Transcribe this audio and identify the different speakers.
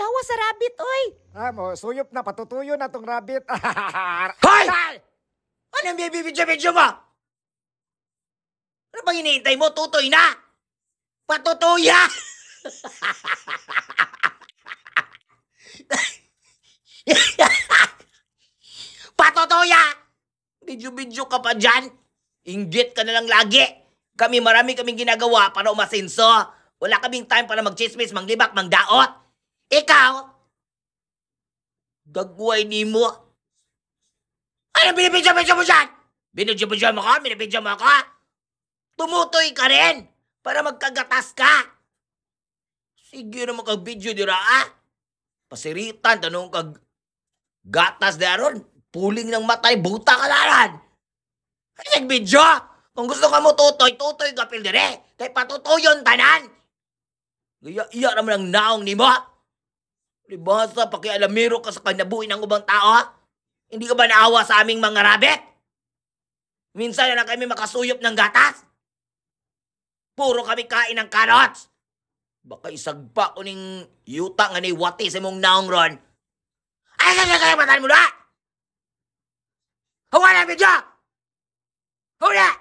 Speaker 1: yawa sa rabbit, oy! Amo, ah, suyop na, patutuyo na tong rabbit. Hoy! Anong bibibidyo-bidyo mo? Ano bang hinihintay mo? Tutoy na! Patutuya!
Speaker 2: Patutuya! Bidyo-bidyo ka pa dyan. Inggit ka na lang lagi. Kami marami kaming ginagawa para umasinso. Wala kaming time para magchismis, manglibak, mangdaot. Ikaw, dagway ni mo. Ano binibidyo-bidyo mo dyan? Binidyo-bidyo mo ka? Binibidyo mo ka? Tumutoy ka rin para magkagatas ka. Sige naman kag video dira ah. Pasiritan, tanong kag gatas daron. Puling ng matay, buta ka laran. Ay, ano video! Kung gusto ka mo tutoy, tutoy ka pildere. Kay patutoyon tanan. Iya, iya naman ang naong ni mo. Libasa, pakialamero ka sa kanabuhin ng ubang tao, ha? Hindi ka ba naawa sa aming mga rabbit? Minsan na lang kami makasuyop ng gatas. Puro kami kain ng carrots. Baka isagpa ko ning yuta nga ni wati sa mong naong ron. Ay, kaya kaya matan mo na! Hawa na, video! Hawa na!